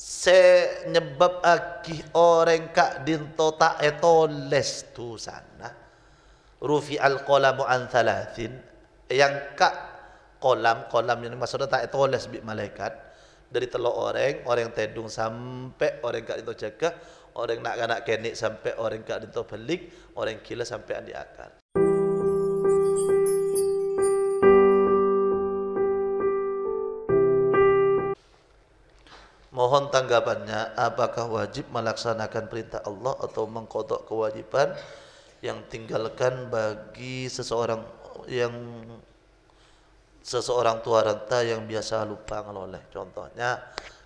se nyebab aki orang kak dinto tak etoles tu sana. Rufi al kolamu an yang kak kolam kolam yang maksudnya tak etoles bi malaikat dari telo orang orang tedung sampai orang kak dinto jaga orang nak nak kenik sampai orang kak dinto belik orang kila sampai andi akar. Mohon tanggapannya apakah wajib melaksanakan perintah Allah atau mengkodok kewajiban yang tinggalkan bagi seseorang yang seseorang tua renta yang biasa lupa ngeloleh contohnya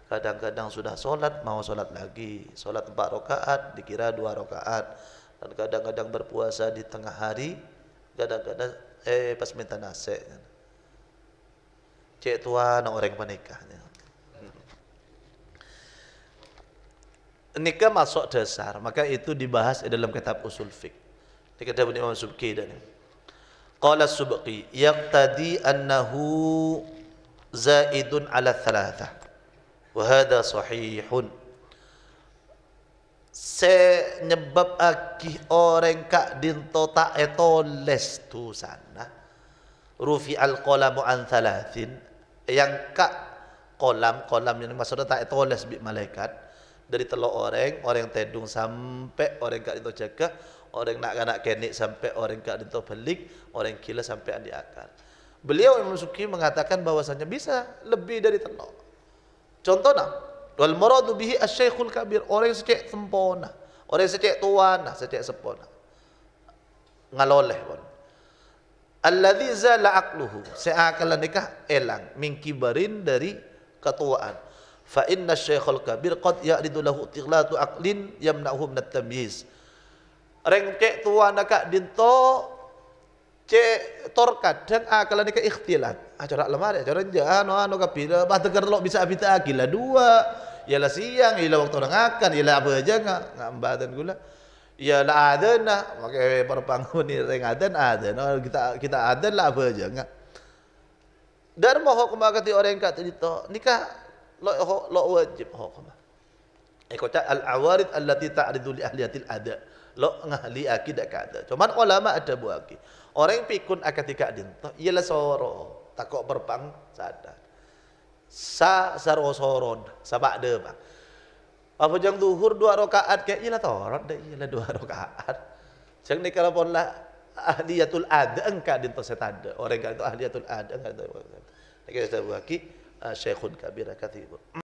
kadang-kadang sudah sholat mau sholat lagi sholat empat rakaat dikira dua rakaat dan kadang-kadang berpuasa di tengah hari kadang-kadang eh pas minta nasihat cek tua orang menikahnya nikah masuk dasar maka itu dibahas dalam kitab usul fiqh di kitab Imam Subki dan qala Subki yang tadi annahu zaidun ala thalatha wahada hadha sahihun Senyebab aki orang kak dinto tak eto tu sana. Rufi al kolam an thalathin yang kak kolam kolam yang maksudnya tak eto bi malaikat. dari telur orang, orang tedung sampai orang kak itu jaga, orang nak anak kenik sampai orang kak itu balik, orang kila sampai andi akar. Beliau Imam Suki mengatakan bahwasanya bisa lebih dari telur. Contohnya, wal muradu bihi asy kabir, orang yang secek sempurna, orang yang secek tuana, secek sempurna. Ngaloleh pun. Alladzi zala aqluhu, nikah elang, mingkibarin dari ketuaan fa inna syekhul kabir qad ya'ridu lahu tiqlatu aqlin yamna'hu min at-tamyiz reng cek tua nak dinto cek tor kadang akalan ke ikhtilat acara ah, lemari acara jahan anu ah, ah, kabila bah tegar lo bisa abita akila dua ialah siang ialah waktu orang akan ialah apa aja enggak ngambatan gula ialah adana pakai perpangun ni reng adan adana oh, kita kita adan lah apa aja enggak dan moho kemakati orang kat itu nikah لا لا واجب هوكما ikut al-awarid allati tidak li ahliyatil ada lo ngahli akidah kada cuman ulama ada buat orang yang pikun akatika dinto ialah soro takok berpang sadar sa saro soron sabak ada bang apa jang duhur dua rakaat kayak ialah torot deh ialah dua rakaat jang ni kalau pun lah ahliyatul ada engkau dinto setada orang kalau ahliatul ada engkau dinto kita buat a ah, Sheikhu al-Kabir al